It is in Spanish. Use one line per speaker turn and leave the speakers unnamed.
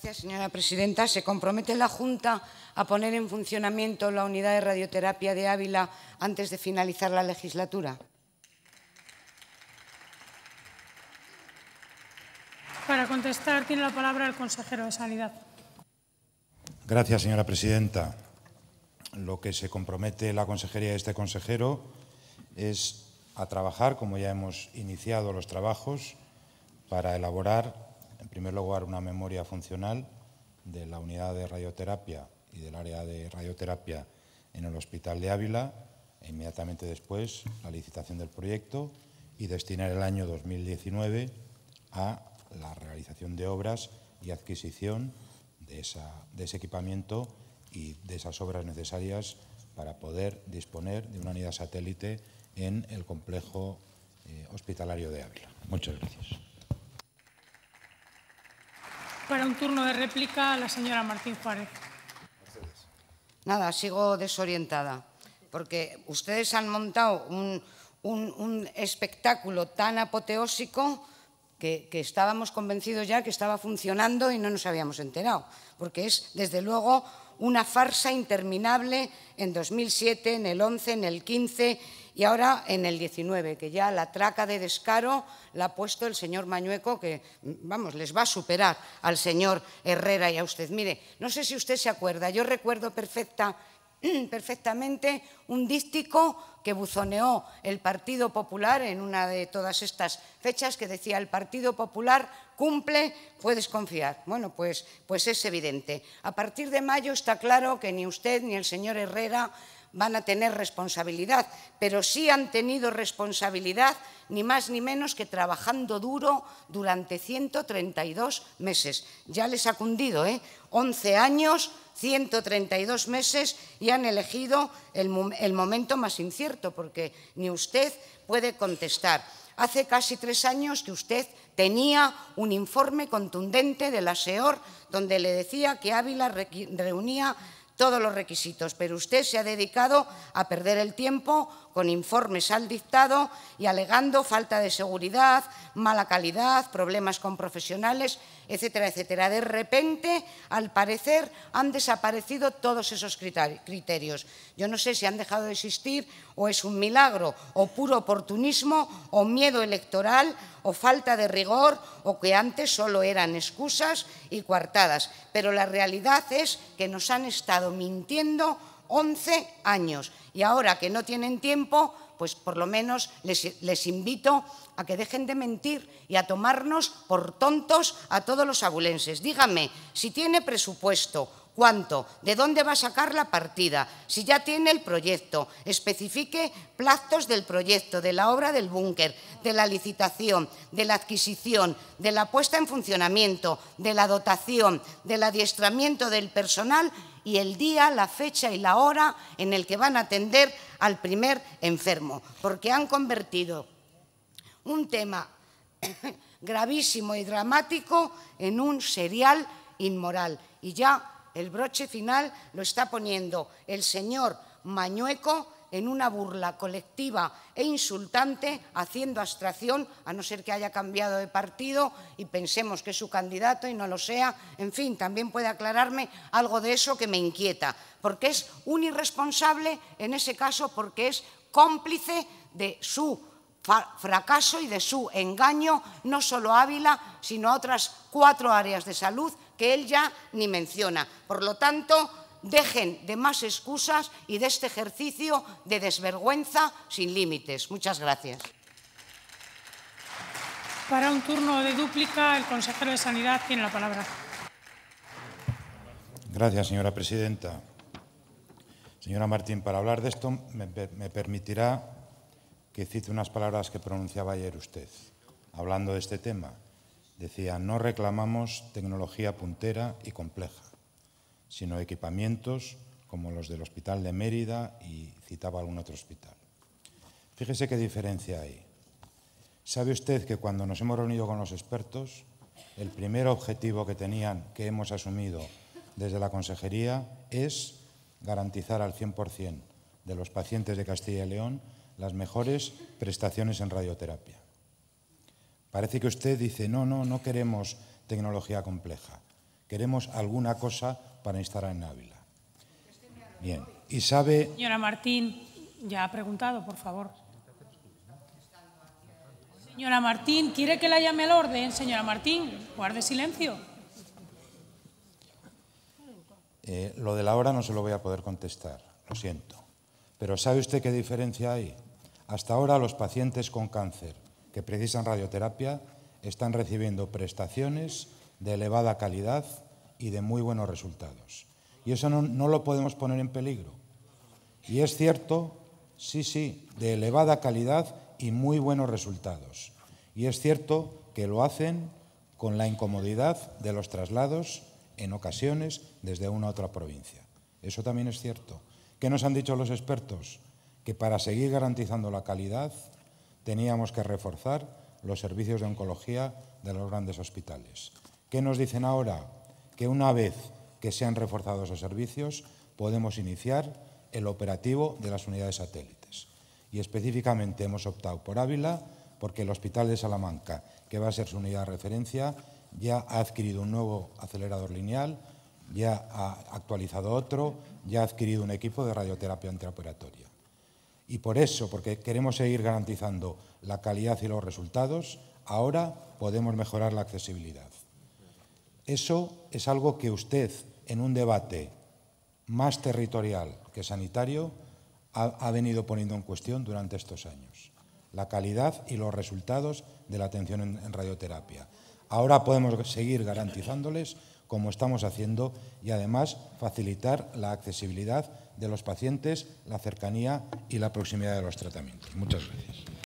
Gracias, señora presidenta. Se compromete la Junta a poner en funcionamiento la unidad de radioterapia de Ávila antes de finalizar la legislatura. Para contestar tiene la palabra el consejero de Sanidad.
Gracias, señora presidenta. Lo que se compromete la consejería de este consejero es a trabajar, como ya hemos iniciado los trabajos, para elaborar en primer lugar, una memoria funcional de la unidad de radioterapia y del área de radioterapia en el Hospital de Ávila, inmediatamente después la licitación del proyecto y destinar el año 2019 a la realización de obras y adquisición de, ese equipamiento y de esas obras necesarias para poder disponer de una unidad satélite en el complejo eh, hospitalario de Ávila. Muchas gracias
para un turno de réplica la señora Martín Juárez. Nada, sigo desorientada, porque ustedes han montado un, espectáculo tan apoteósico que, que, estábamos convencidos ya que estaba funcionando y no nos habíamos enterado, porque es, desde luego, una farsa interminable en 2007, en el 11, en el 15 y ahora en el 19, que ya la traca de descaro la ha puesto el señor Mañueco, que, vamos, les va a superar al señor Herrera y a usted. Mire, no sé si usted se acuerda, yo recuerdo perfecta, mm, perfectamente un dístico que buzoneó el Partido Popular en una de todas estas fechas que decía el Partido Popular cumple, puedes confiar. Bueno, pues, pues es evidente. A partir de mayo está claro que ni usted ni el señor Herrera van a tener responsabilidad, pero sí han tenido responsabilidad ni más ni menos que trabajando duro durante 132 meses. Ya les ha cundido, ¿eh? 11 años, 132 meses y han elegido el, el momento más incierto, porque ni usted puede contestar. Hace casi tres años que usted tenía un informe contundente de la SEOR donde le decía que Ávila reunía todos los requisitos, pero usted se ha dedicado a perder el tiempo con informes al dictado y alegando falta de seguridad, mala calidad, problemas con profesionales etcétera, etcétera. De repente, al parecer, han desaparecido todos esos criterios. Yo no sé si han dejado de existir o es un milagro, o puro oportunismo, o miedo electoral, o falta de rigor, o que antes solo eran excusas y coartadas. Pero la realidad es que nos han estado mintiendo 11 años y ahora que no tienen tiempo pues por lo menos les, invito a que dejen de mentir y a tomarnos por tontos a todos los abulenses. Dígame, si tiene presupuesto, cuánto, de dónde va a sacar la partida, si ya tiene el proyecto, especifique plazos del proyecto, de la obra del búnker, de la licitación, de la adquisición, de la puesta en funcionamiento, de la dotación, del adiestramiento del personal y el día, la fecha y la hora en el que van a atender al primer enfermo, porque han convertido un tema gravísimo y dramático en un serial inmoral. Y ya el broche final lo está poniendo el señor Mañueco en una burla colectiva e insultante, haciendo abstracción, a no ser que haya cambiado de partido y pensemos que es su candidato y no lo sea. En fin, también puede aclararme algo de eso que me inquieta, porque es un irresponsable, en ese caso, porque es cómplice de su fracaso y de su engaño, no solo a Ávila, sino a otras cuatro áreas de salud que él ya ni menciona. Por lo tanto, dejen de más excusas y de este ejercicio de desvergüenza sin límites. Muchas gracias. Para un turno de dúplica, el consejero de Sanidad tiene la palabra.
Gracias, señora presidenta. Señora Martín, para hablar de esto me, me permitirá que cite unas palabras que pronunciaba ayer usted, hablando de este tema. Decía, no reclamamos tecnología puntera y compleja sino equipamientos como los del Hospital de Mérida y citaba algún otro hospital. Fíjese qué diferencia hay. ¿Sabe usted que cuando nos hemos reunido con los expertos, el primer objetivo que tenían, que hemos asumido desde la Consejería, es garantizar al 100% de los pacientes de Castilla y León las mejores prestaciones en radioterapia? Parece que usted dice, no, no, no queremos tecnología compleja. Queremos alguna cosa para instalar en Ávila. Bien. Y sabe.
Señora Martín, ya ha preguntado, por favor. Señora Martín, ¿quiere que la llame al orden? Señora Martín, guarde silencio.
Eh, lo de la hora no se lo voy a poder contestar, lo siento. Pero ¿sabe usted qué diferencia hay? Hasta ahora los pacientes con cáncer que precisan radioterapia están recibiendo prestaciones de elevada calidad y de muy buenos resultados. Y eso no, lo podemos poner en peligro. Y es cierto, sí, sí, de elevada calidad y muy buenos resultados. Y es cierto que lo hacen con la incomodidad de los traslados en ocasiones desde una a otra provincia. Eso también es cierto. ¿Qué nos han dicho los expertos? Que para seguir garantizando la calidad teníamos que reforzar los servicios de oncología de los grandes hospitales. ¿Qué nos dicen ahora? Que una vez que han reforzado esos servicios, podemos iniciar el operativo de las unidades satélites. Y específicamente hemos optado por Ávila porque el Hospital de Salamanca, que va a ser su unidad de referencia, ya ha adquirido un nuevo acelerador lineal, ya ha actualizado otro, ya ha adquirido un equipo de radioterapia intraoperatoria. Y por eso, porque queremos seguir garantizando la calidad y los resultados, ahora podemos mejorar la accesibilidad. Eso es algo que usted, en un debate más territorial que sanitario, ha, venido poniendo en cuestión durante estos años. La calidad y los resultados de la atención en radioterapia. Ahora podemos seguir garantizándoles como estamos haciendo y además facilitar la accesibilidad de los pacientes, la cercanía y la proximidad de los tratamientos. Muchas gracias.